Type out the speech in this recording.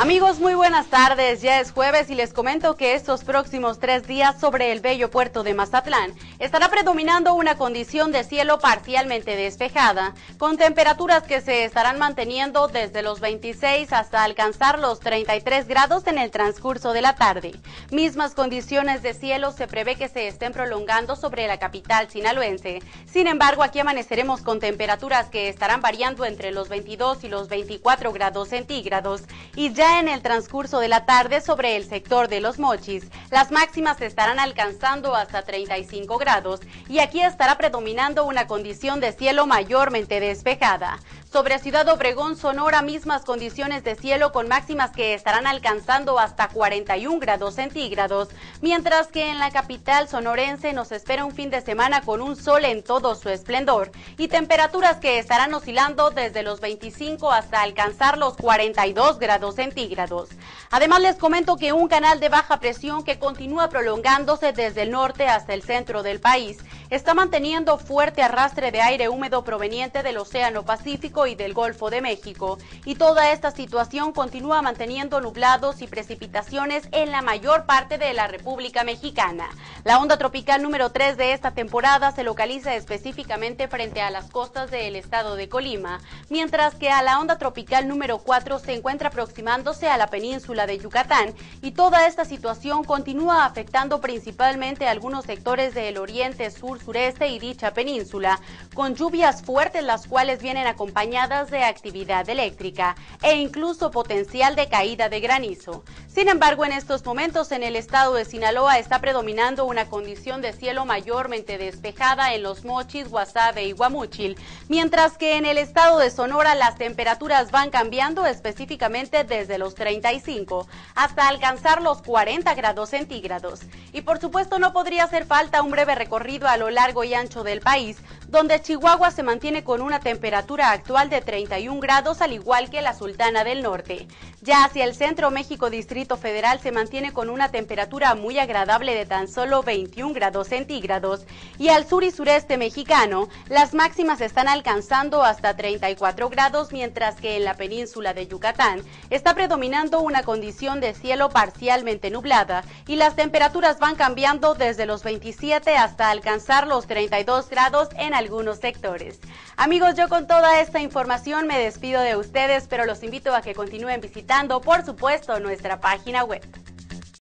Amigos, muy buenas tardes. Ya es jueves y les comento que estos próximos tres días sobre el bello puerto de Mazatlán estará predominando una condición de cielo parcialmente despejada, con temperaturas que se estarán manteniendo desde los 26 hasta alcanzar los 33 grados en el transcurso de la tarde. Mismas condiciones de cielo se prevé que se estén prolongando sobre la capital sinaloense. Sin embargo, aquí amaneceremos con temperaturas que estarán variando entre los 22 y los 24 grados centígrados y ya en el transcurso de la tarde sobre el sector de los mochis, las máximas estarán alcanzando hasta 35 grados y aquí estará predominando una condición de cielo mayormente despejada. Sobre Ciudad Obregón, Sonora, mismas condiciones de cielo con máximas que estarán alcanzando hasta 41 grados centígrados, mientras que en la capital sonorense nos espera un fin de semana con un sol en todo su esplendor y temperaturas que estarán oscilando desde los 25 hasta alcanzar los 42 grados centígrados Además, les comento que un canal de baja presión que continúa prolongándose desde el norte hasta el centro del país está manteniendo fuerte arrastre de aire húmedo proveniente del Océano Pacífico y del Golfo de México, y toda esta situación continúa manteniendo nublados y precipitaciones en la mayor parte de la República Mexicana. La onda tropical número 3 de esta temporada se localiza específicamente frente a las costas del estado de Colima, mientras que a la onda tropical número 4 se encuentra aproximándose a la península de Yucatán y toda esta situación continúa afectando principalmente algunos sectores del oriente sur sureste y dicha península, con lluvias fuertes las cuales vienen acompañadas de actividad eléctrica e incluso potencial de caída de granizo. Sin embargo, en estos momentos en el estado de Sinaloa está predominando una condición de cielo mayormente despejada en los Mochis, Guasave y Guamuchil, mientras que en el estado de Sonora las temperaturas van cambiando específicamente desde los 35 hasta alcanzar los 40 grados centígrados. Y por supuesto no podría hacer falta un breve recorrido a lo largo y ancho del país, donde Chihuahua se mantiene con una temperatura actual de 31 grados, al igual que la Sultana del Norte. Ya hacia el centro México Distrito Federal se mantiene con una temperatura muy agradable de tan solo 21 grados centígrados y al sur y sureste mexicano las máximas están alcanzando hasta 34 grados, mientras que en la península de Yucatán está predominando una condición de cielo parcialmente nublada y las temperaturas van cambiando desde los 27 hasta alcanzar los 32 grados en algunos sectores. Amigos, yo con toda esta información me despido de ustedes, pero los invito a que continúen visitando, por supuesto, nuestra página web.